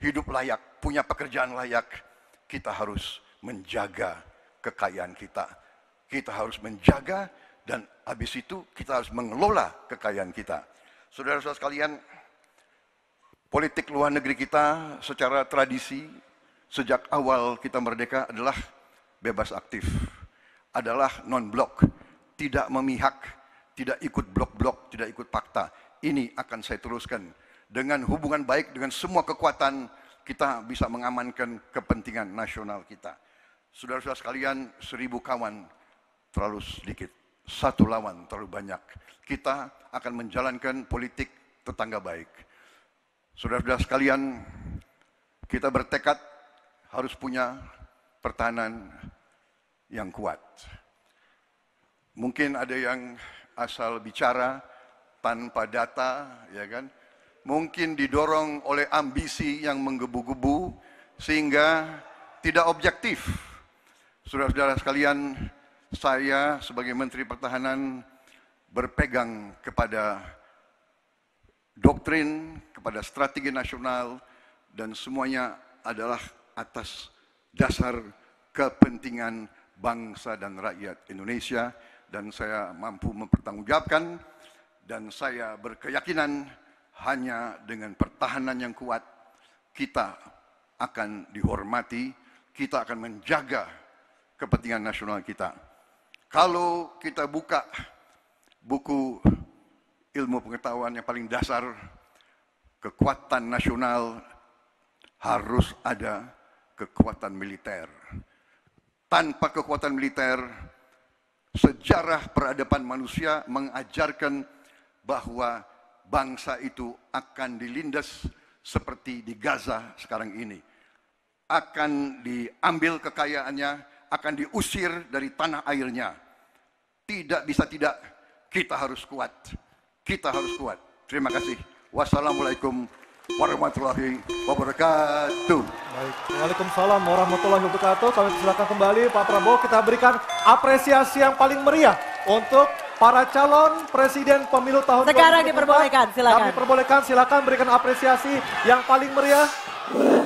hidup layak, punya pekerjaan layak, kita harus menjaga kekayaan kita. Kita harus menjaga dan habis itu kita harus mengelola kekayaan kita. Saudara-saudara sekalian, politik luar negeri kita secara tradisi sejak awal kita merdeka adalah bebas aktif, adalah non-blok, tidak memihak, tidak ikut blok-blok, tidak ikut fakta. Ini akan saya teruskan dengan hubungan baik dengan semua kekuatan kita bisa mengamankan kepentingan nasional kita. Saudara-saudara sekalian, seribu kawan terlalu sedikit, satu lawan terlalu banyak. Kita akan menjalankan politik tetangga baik. Saudara-saudara sekalian, kita bertekad harus punya pertahanan yang kuat. Mungkin ada yang asal bicara tanpa data, ya kan? mungkin didorong oleh ambisi yang menggebu-gebu sehingga tidak objektif. Saudara-saudara sekalian, saya sebagai Menteri Pertahanan berpegang kepada doktrin, kepada strategi nasional dan semuanya adalah atas dasar kepentingan bangsa dan rakyat Indonesia dan saya mampu mempertanggungjawabkan dan saya berkeyakinan hanya dengan pertahanan yang kuat kita akan dihormati, kita akan menjaga kepentingan nasional kita. Kalau kita buka buku ilmu pengetahuan yang paling dasar, kekuatan nasional harus ada kekuatan militer. Tanpa kekuatan militer, sejarah peradaban manusia mengajarkan bahwa bangsa itu akan dilindas seperti di Gaza sekarang ini. Akan diambil kekayaannya, akan diusir dari tanah airnya. Tidak bisa tidak, kita harus kuat. Kita harus kuat. Terima kasih. Wassalamualaikum warahmatullahi wabarakatuh. Baik, Waalaikumsalam warahmatullahi wabarakatuh. Kami silakan kembali Pak Prabowo kita berikan apresiasi yang paling meriah untuk para calon presiden pemilu tahun Sekarang 2024. diperbolehkan, silakan. Kami perbolehkan, silakan berikan apresiasi yang paling meriah.